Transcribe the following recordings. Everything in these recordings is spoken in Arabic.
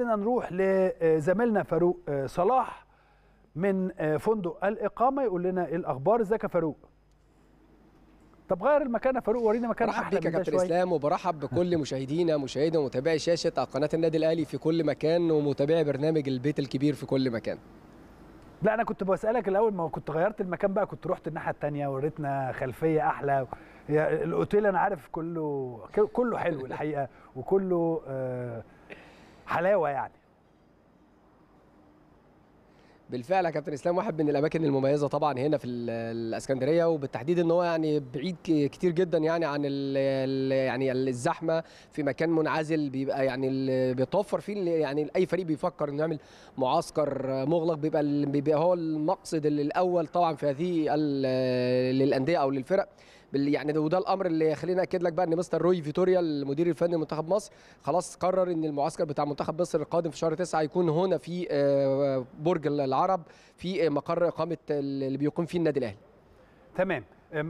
خلينا نروح لزميلنا فاروق آه، صلاح من آه، فندق الاقامه يقول لنا ايه الاخبار ازيك يا فاروق طب غير المكان يا فاروق ورينا مكان احلى بيك يا كابتن اسلام وبرحب بكل مشاهدينا مشاهدي ومتابعي شاشه قناه النادي الاهلي في كل مكان ومتابعي برنامج البيت الكبير في كل مكان لا انا كنت بسالك الاول ما كنت غيرت المكان بقى كنت رحت الناحيه الثانيه وريتنا خلفيه احلى الاوتيل انا عارف كله كله حلو الحقيقه وكله آه حلاوه يعني بالفعل يا كابتن اسلام واحد من الاماكن المميزه طبعا هنا في الاسكندريه وبالتحديد ان هو يعني بعيد كتير جدا يعني عن الـ يعني الزحمه في مكان منعزل بيبقى يعني بيتوفر فيه يعني اي فريق بيفكر انه يعمل معسكر مغلق بيبقى بيبقى هو المقصد الاول طبعا في هذه للانديه او للفرق يعني وده الامر اللي خلينا اكد لك بقى ان مستر روي فيتوريا المدير الفني لمنتخب مصر خلاص قرر ان المعسكر بتاع منتخب مصر القادم في شهر 9 هيكون هنا في آه، برج العرب في مقر اقامه اللي بيقيم فيه النادي الاهلي تمام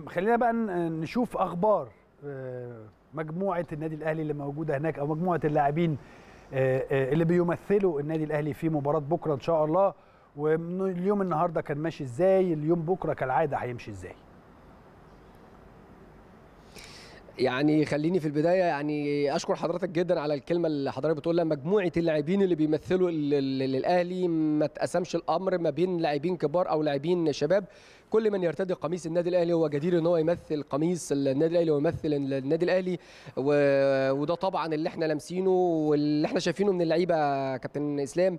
خلينا بقى نشوف اخبار آه، مجموعه النادي الاهلي اللي موجوده هناك او مجموعه اللاعبين آه، اللي بيمثلوا النادي الاهلي في مباراه بكره ان شاء الله واليوم النهارده كان ماشي ازاي اليوم بكره كالعاده هيمشي ازاي يعني خليني في البدايه يعني اشكر حضرتك جدا على الكلمه اللي حضرتك بتقولها مجموعه اللاعبين اللي بيمثلوا الاهلي ما اتقسمش الامر ما بين لاعبين كبار او لاعبين شباب كل من يرتدي قميص النادي الاهلي هو جدير ان هو يمثل قميص النادي الاهلي ويمثل النادي الاهلي و... وده طبعا اللي احنا لامسينه واللي احنا شايفينه من اللعيبه كابتن اسلام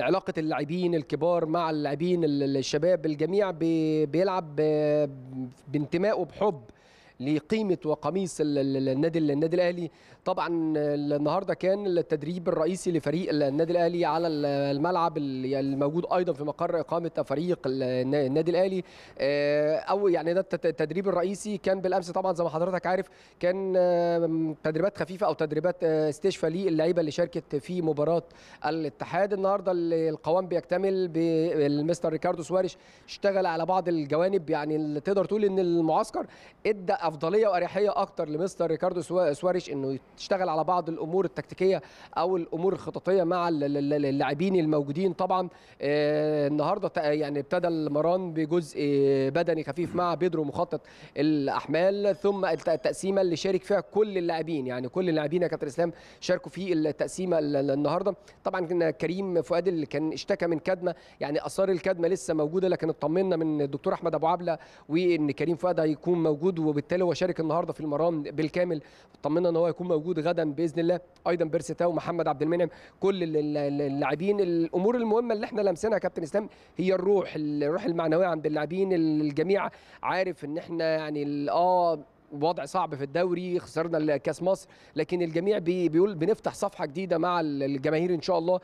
علاقه اللاعبين الكبار مع اللاعبين الشباب الجميع بي... بيلعب ب... بانتماء وبحب لقيمه وقميص النادي النادي الاهلي طبعا النهارده كان التدريب الرئيسي لفريق النادي الاهلي على الملعب الموجود ايضا في مقر اقامه فريق النادي الاهلي آه، او يعني ده التدريب الرئيسي كان بالامس طبعا زي ما حضرتك عارف كان تدريبات خفيفه او تدريبات آه، استشفاء للعيبه اللي شاركت في مباراه الاتحاد النهارده القوام بيكتمل بالمستر ريكاردو سواريش اشتغل على بعض الجوانب يعني تقدر تقول ان المعسكر ادى افضليه واريحيه اكتر لمستر ريكاردو سواريش انه تشتغل على بعض الامور التكتيكيه او الامور الخططيه مع اللاعبين الموجودين طبعا آه، النهارده يعني ابتدى المران بجزء آه، بدني خفيف مع بيدرو مخطط الاحمال ثم التقسيمه اللي شارك فيها كل اللاعبين يعني كل اللاعبين يا كابتن اسلام شاركوا في التقسيمه النهارده طبعا كريم فؤاد اللي كان اشتكى من كدمه يعني اثار الكدمه لسه موجوده لكن اطمنا من الدكتور احمد ابو عبله وان كريم فؤاد هيكون موجود وبالتالي هو شارك النهارده في المران بالكامل اطمنا ان هو هيكون موجود موجود غدا باذن الله ايضا بيرسي تاو عبد المنعم كل اللاعبين الامور المهمه اللي احنا لمسناها يا كابتن اسلام هي الروح الروح المعنويه عند اللاعبين الجميع عارف ان احنا يعني اه وضع صعب في الدوري خسرنا كاس مصر لكن الجميع بيقول بنفتح صفحه جديده مع الجماهير ان شاء الله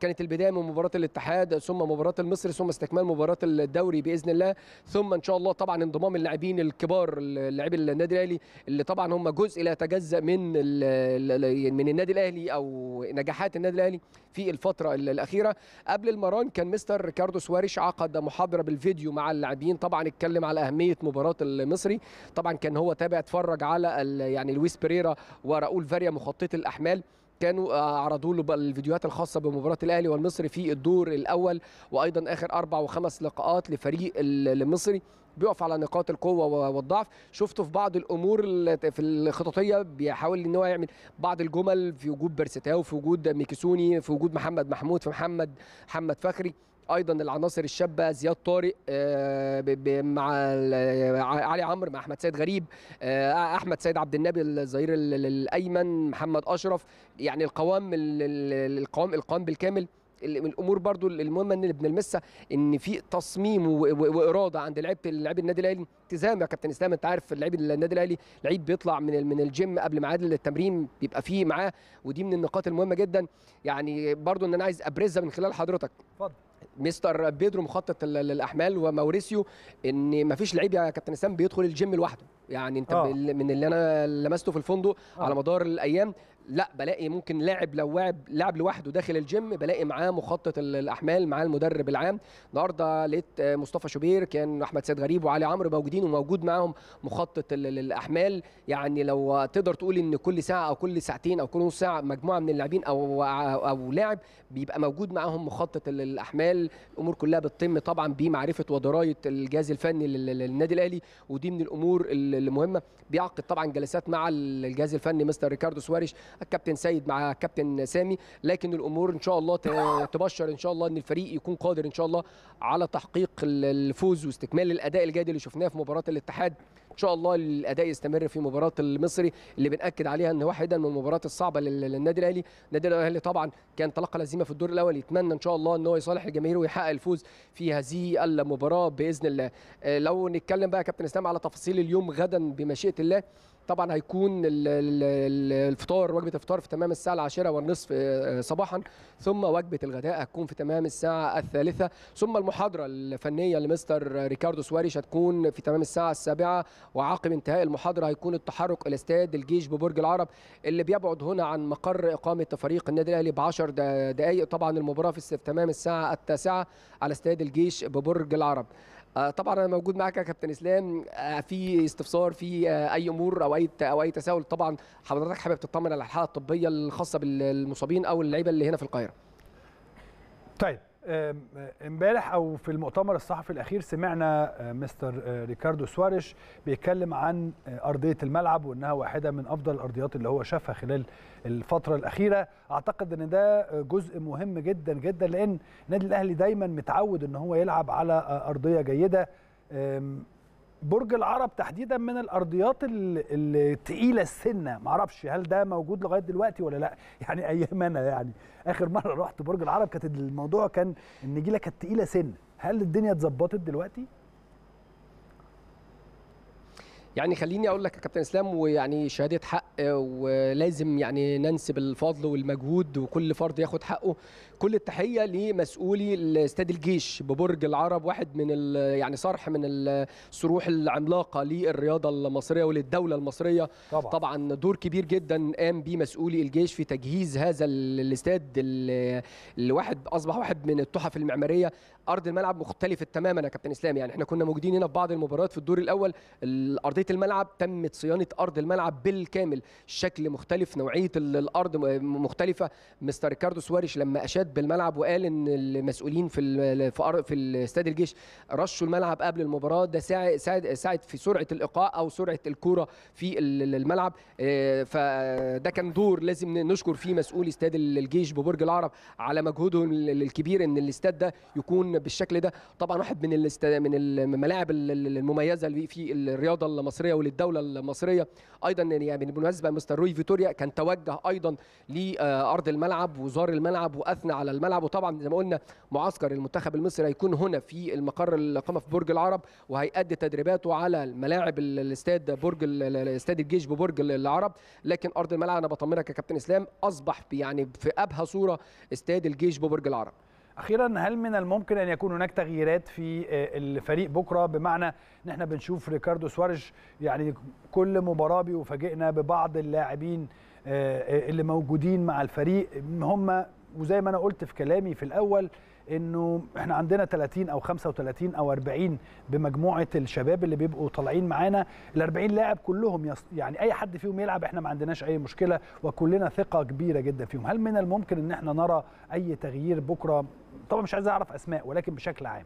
كانت البدايه من مباراه الاتحاد ثم مباراه المصري ثم استكمال مباراه الدوري باذن الله ثم ان شاء الله طبعا انضمام اللاعبين الكبار لاعبي النادي الاهلي اللي طبعا هم جزء لا يتجزا من يعني من النادي الاهلي او نجاحات النادي الاهلي في الفتره الاخيره قبل المران كان مستر ريكاردو سواريش عقد محاضره بالفيديو مع اللاعبين طبعا اتكلم على اهميه مباراه المصري طبعا كان هو تابع اتفرج على يعني لويس بيريرا وراؤول فاريا مخطط الاحمال كانوا عرضوا له الفيديوهات الخاصه بمباراه الاهلي والمصري في الدور الاول وايضا اخر اربع وخمس لقاءات لفريق المصري بيقف على نقاط القوه والضعف شفته في بعض الامور في الخططيه بيحاول ان هو يعمل بعض الجمل في وجود برستاو في وجود ميكيسوني في وجود محمد محمود في محمد محمد فخري ايضا العناصر الشابه زياد طارق آه، مع آه، علي عمرو مع احمد سيد غريب آه، احمد سيد عبد النبي الظهير الايمن محمد اشرف يعني القوام القوام القوام بالكامل من الامور برضو المهمه ان بنلمسها ان في تصميم واراده عند لعيبه لعيب النادي الاهلي التزام يا كابتن اسلام انت عارف لعيب النادي الاهلي لعيب بيطلع من من الجيم قبل ميعاد التمرين بيبقى فيه معاه ودي من النقاط المهمه جدا يعني برضو ان انا عايز ابرزها من خلال حضرتك اتفضل مستر بيدرو مخطط الاحمال وموريسيو ان مفيش لعيب يا كابتن سام بيدخل الجيم لوحده يعني انت آه. من اللي انا لمسته في الفندق آه. على مدار الايام لا بلاقي ممكن لاعب لو لاعب لاعب لوحده داخل الجيم بلاقي معاه مخطط الاحمال معاه المدرب العام النهارده لقيت مصطفى شوبير كان احمد سيد غريب وعلي عمرو موجودين وموجود معاهم مخطط الاحمال يعني لو تقدر تقول ان كل ساعه او كل ساعتين او كل نص ساعه مجموعه من اللاعبين او او لاعب بيبقى موجود معاهم مخطط الاحمال الامور كلها بتتم طبعا بمعرفه ودرايه الجهاز الفني للنادي الاهلي ودي من الامور اللي المهمه بيعقد طبعا جلسات مع الجهاز الفني مستر ريكاردو سواريش الكابتن سيد مع كابتن سامي لكن الامور ان شاء الله تبشر ان شاء الله ان الفريق يكون قادر ان شاء الله على تحقيق الفوز واستكمال الاداء الجيد اللي شفناه في مباراه الاتحاد ان شاء الله الاداء يستمر في مباراه المصري اللي بناكد عليها ان واحده من المباريات الصعبه للنادي الاهلي النادي الاهلي طبعا كان تلقى الهزيمه في الدور الاول يتمنى ان شاء الله ان هو يصالح الجماهير ويحقق الفوز في هذه المباراه باذن الله آه، لو نتكلم بقى يا كابتن اسلام على تفاصيل اليوم غدا غدا بمشيئه الله طبعا هيكون الفطار وجبه الفطار في تمام الساعه العاشره والنصف آه، آه، صباحا ثم وجبه الغداء هتكون في تمام الساعه الثالثه ثم المحاضره الفنيه لمستر ريكاردو سواريش هتكون في تمام الساعه السابعه وعقب انتهاء المحاضره هيكون التحرك الى استاد الجيش ببرج العرب اللي بيبعد هنا عن مقر اقامه فريق النادي الاهلي ب 10 دقائق طبعا المباراه في تمام الساعه التاسعه على استاد الجيش ببرج العرب آه، طبعا انا موجود معاك يا كابتن اسلام آه، في استفسار في آه، اي امور او اي او اي تساؤل طبعا حضرتك حابب تطمن على الحاله الطبيه الخاصه بالمصابين او اللعيبه اللي هنا في القاهره. طيب امبارح او في المؤتمر الصحفي الاخير سمعنا آه، مستر آه، ريكاردو سواريش بيتكلم عن آه، ارضيه الملعب وانها واحده من افضل الارضيات اللي هو شافها خلال الفتره الاخيره اعتقد ان ده جزء مهم جدا جدا لان النادي الاهلي دايما متعود ان هو يلعب على ارضيه جيده برج العرب تحديدا من الارضيات الثقيله السنه معرفش هل ده موجود لغايه دلوقتي ولا لا يعني ايام انا يعني اخر مره رحت برج العرب كانت الموضوع كان النجيله كانت ثقيله سنه هل الدنيا اتظبطت دلوقتي يعني خليني اقول لك يا كابتن اسلام ويعني شهاده حق ولازم يعني ننسب الفضل والمجهود وكل فرد ياخد حقه كل التحيه لمسؤولي استاد الجيش ببرج العرب واحد من يعني صرح من الصروح العملاقه للرياضه المصريه وللدوله المصريه طبعا, طبعا دور كبير جدا قام به مسؤولي الجيش في تجهيز هذا الاستاد اللي واحد اصبح واحد من التحف المعماريه ارض الملعب مختلفه تماما يا كابتن اسلام يعني احنا كنا موجودين هنا في بعض المباريات في الدور الاول الارضيه صيانه الملعب تمت صيانه ارض الملعب بالكامل شكل مختلف نوعيه الارض مختلفه مستر ريكاردو سواريش لما اشاد بالملعب وقال ان المسؤولين في في استاد الجيش رشوا الملعب قبل المباراه ده ساعد ساعد في سرعه الايقاع او سرعه الكوره في الملعب آه، فده كان دور لازم نشكر فيه مسؤول استاد الجيش ببرج العرب على مجهودهم الكبير ان الاستاد ده يكون بالشكل ده طبعا واحد من من الملاعب المميزه في الرياضه المصريه المصريه وللدوله المصريه ايضا يعني بالمناسبه مستر روي فيتوريا كان توجه ايضا لارض الملعب وزار الملعب واثنى على الملعب وطبعا زي ما قلنا معسكر المنتخب المصري هيكون هنا في المقر الاقامه في برج العرب وهيأدي تدريباته على ملاعب الاستاد برج استاد الجيش ببرج العرب لكن ارض الملعب انا بطمنك يا كابتن اسلام اصبح يعني في ابهى صوره استاد الجيش ببرج العرب اخيرا هل من الممكن ان يكون هناك تغييرات في آه، الفريق بكره بمعنى ان احنا بنشوف ريكاردو سواريز يعني كل مباراه بيفاجئنا ببعض اللاعبين آه، آه، اللي موجودين مع الفريق هم وزي ما انا قلت في كلامي في الاول انه احنا عندنا 30 او 35 او 40 بمجموعه الشباب اللي بيبقوا طالعين معانا ال 40 لاعب كلهم يعني اي حد فيهم يلعب احنا ما عندناش اي مشكله وكلنا ثقه كبيره جدا فيهم هل من الممكن ان احنا نرى اي تغيير بكره طبعا مش عايز اعرف اسماء ولكن بشكل عام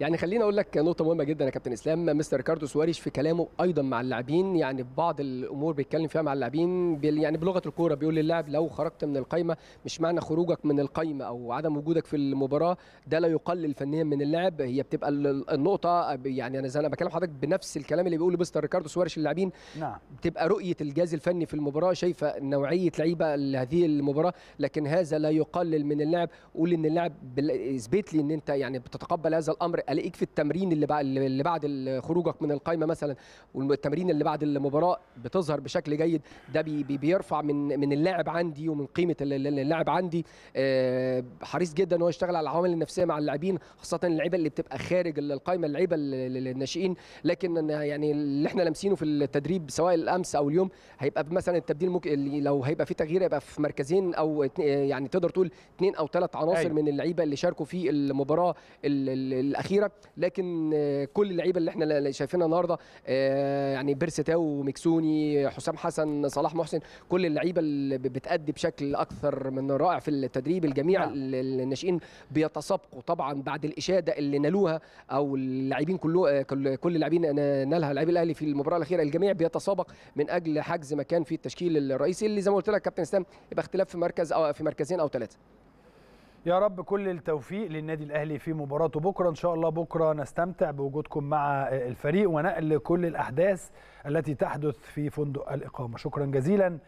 يعني خليني اقول لك نقطه مهمه جدا يا كابتن اسلام مستر ريكاردو سواريش في كلامه ايضا مع اللاعبين يعني في بعض الامور بيتكلم فيها مع اللاعبين يعني بلغه الكوره بيقول للاعب لو خرجت من القايمه مش معنى خروجك من القايمه او عدم وجودك في المباراه ده لا يقلل فنيا من اللاعب هي بتبقى النقطه يعني انا زي انا بكلم حضرتك بنفس الكلام اللي بيقوله مستر ريكاردو سواريش للاعبين نعم بتبقى رؤيه الجهاز الفني في المباراه شايفه نوعيه لعيبه لهذه المباراه لكن هذا لا يقلل من اللاعب قول ان اللاعب اثبت لي ان انت يعني بتتقبل هذا الامر الاقيك في التمرين اللي بعد اللي بعد خروجك من القايمه مثلا والتمرين اللي بعد المباراه بتظهر بشكل جيد ده بي بي بيرفع من من اللاعب عندي ومن قيمه اللاعب عندي آه، حريص جدا ان هو يشتغل على العوامل النفسيه مع اللاعبين خاصه اللعيبه اللي بتبقى خارج القايمه اللعيبه الناشئين لكن يعني اللي احنا لامسينه في التدريب سواء الامس او اليوم هيبقى مثلا التبديل ممكن لو هيبقى في تغيير هيبقى في مركزين او يعني تقدر تقول اثنين او ثلاث عناصر أيوة. من اللعيبه اللي شاركوا في المباراه الاخيره كتيره لكن آه، كل اللعيبه اللي احنا شايفينها النهارده آه، يعني بيرستاو مكسوني حسام حسن صلاح محسن كل اللعيبه اللي بتأدي بشكل اكثر من رائع في التدريب الجميع نعم. الناشئين بيتسابقوا طبعا بعد الاشاده اللي نالوها او اللاعبين كله آه، كل اللاعبين نالها لاعبي الاهلي في المباراه الاخيره الجميع بيتسابق من اجل حجز مكان في التشكيل الرئيسي اللي زي ما قلت لك كابتن اسلام يبقى اختلاف في مركز او في مركزين او ثلاثه يا رب كل التوفيق للنادي الاهلي في مباراته بكره ان شاء الله بكره نستمتع بوجودكم مع الفريق ونقل كل الاحداث التي تحدث في فندق الاقامه شكرا جزيلا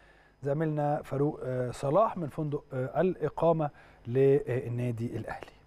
زميلنا فاروق آه، صلاح من فندق آه، الاقامه للنادي الاهلي